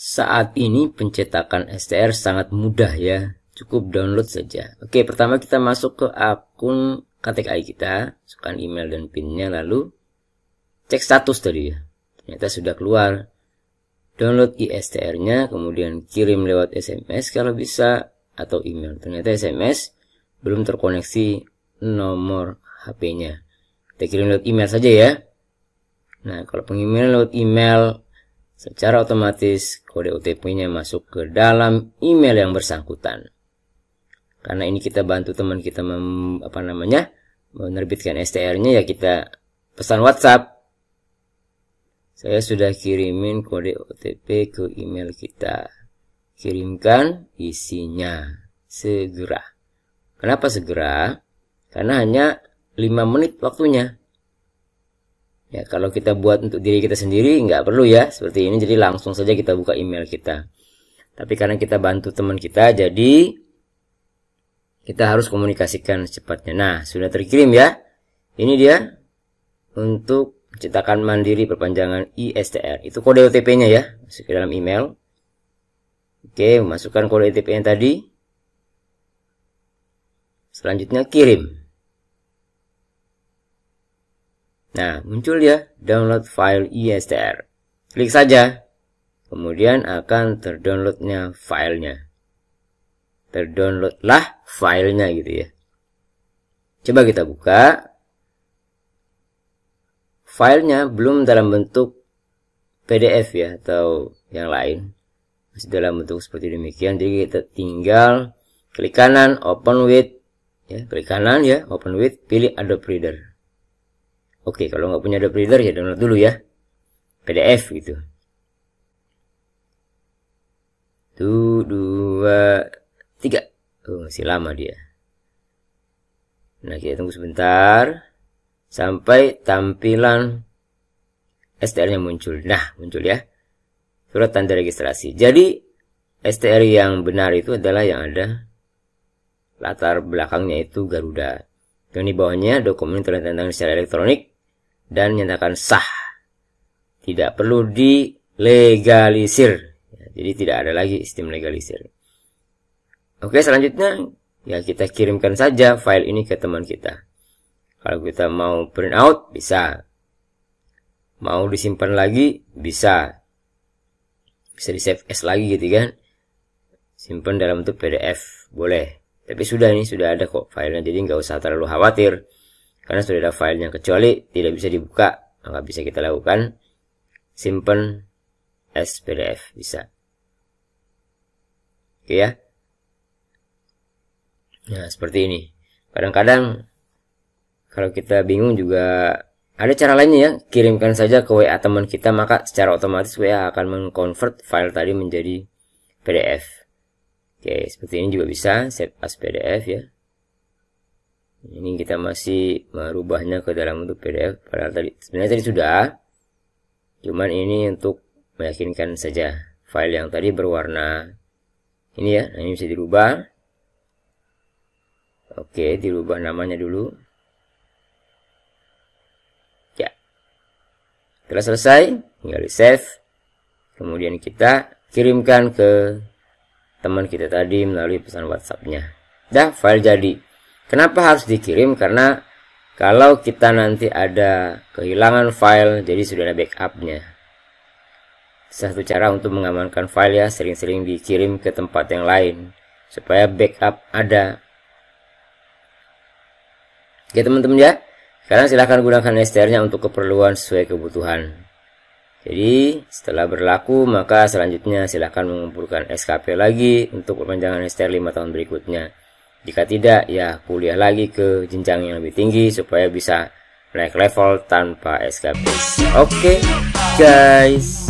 Saat ini pencetakan STR sangat mudah ya, cukup download saja. Oke, pertama kita masuk ke akun KTKI kita, masukkan email dan pinnya lalu cek status tadi ya. Ternyata sudah keluar. Download ISTR-nya, kemudian kirim lewat SMS kalau bisa atau email. Ternyata SMS belum terkoneksi nomor HP-nya. Kita kirim lewat email saja ya. Nah, kalau pengirimnya lewat email Secara otomatis kode OTP-nya masuk ke dalam email yang bersangkutan. Karena ini kita bantu teman kita mem, apa namanya menerbitkan STR-nya ya kita pesan WhatsApp. Saya sudah kirimin kode OTP ke email kita. Kirimkan isinya segera. Kenapa segera? Karena hanya 5 menit waktunya Ya, kalau kita buat untuk diri kita sendiri nggak perlu ya seperti ini. Jadi langsung saja kita buka email kita. Tapi karena kita bantu teman kita, jadi kita harus komunikasikan secepatnya. Nah, sudah terkirim ya. Ini dia untuk cetakan mandiri perpanjangan ISTR. Itu kode OTP-nya ya, masuk ke dalam email. Oke, masukkan kode OTP yang tadi. Selanjutnya kirim. Nah, muncul ya download file ISTR. Klik saja. Kemudian akan terdownloadnya filenya. Terdownloadlah filenya gitu ya. Coba kita buka. Filenya belum dalam bentuk PDF ya atau yang lain. Masih dalam bentuk seperti demikian. Jadi kita tinggal klik kanan open with ya, klik kanan ya, open with, pilih Adobe Reader. Oke, kalau nggak punya download reader ya download dulu ya. PDF gitu. Tuh, dua, tiga. Oh, masih lama dia. Nah, kita tunggu sebentar. Sampai tampilan STR-nya muncul. Nah, muncul ya. Surat tanda registrasi. Jadi, STR yang benar itu adalah yang ada latar belakangnya itu Garuda. Dan di bawahnya dokumen tanda secara elektronik dan nyatakan sah. Tidak perlu dilegalisir. Ya, jadi tidak ada lagi sistem legalisir. Oke, selanjutnya ya kita kirimkan saja file ini ke teman kita. Kalau kita mau print out bisa. Mau disimpan lagi bisa. Bisa di save as lagi gitu kan. Simpan dalam bentuk PDF, boleh. Tapi sudah ini sudah ada kok filenya jadi nggak usah terlalu khawatir karena sudah ada filenya kecuali tidak bisa dibuka maka bisa kita lakukan simpan as PDF bisa oke ya nah seperti ini kadang-kadang kalau kita bingung juga ada cara lainnya ya kirimkan saja ke WA teman kita maka secara otomatis WA akan mengkonvert file tadi menjadi PDF oke seperti ini juga bisa save as PDF ya ini kita masih merubahnya ke dalam bentuk PDF padahal tadi sebenarnya tadi sudah cuman ini untuk meyakinkan saja file yang tadi berwarna ini ya nah ini bisa dirubah oke dirubah namanya dulu ya telah selesai tinggal di save kemudian kita kirimkan ke teman kita tadi melalui pesan WhatsAppnya dah file jadi Kenapa harus dikirim? Karena kalau kita nanti ada kehilangan file, jadi sudah ada backupnya. Satu cara untuk mengamankan file ya, sering-sering dikirim ke tempat yang lain. Supaya backup ada. Oke teman-teman ya. Sekarang silahkan gunakan STR-nya untuk keperluan sesuai kebutuhan. Jadi setelah berlaku, maka selanjutnya silahkan mengumpulkan SKP lagi untuk perpanjangan STR 5 tahun berikutnya. Jika tidak, ya kuliah lagi ke jenjang yang lebih tinggi supaya bisa naik level tanpa SKP. Oke, okay, guys.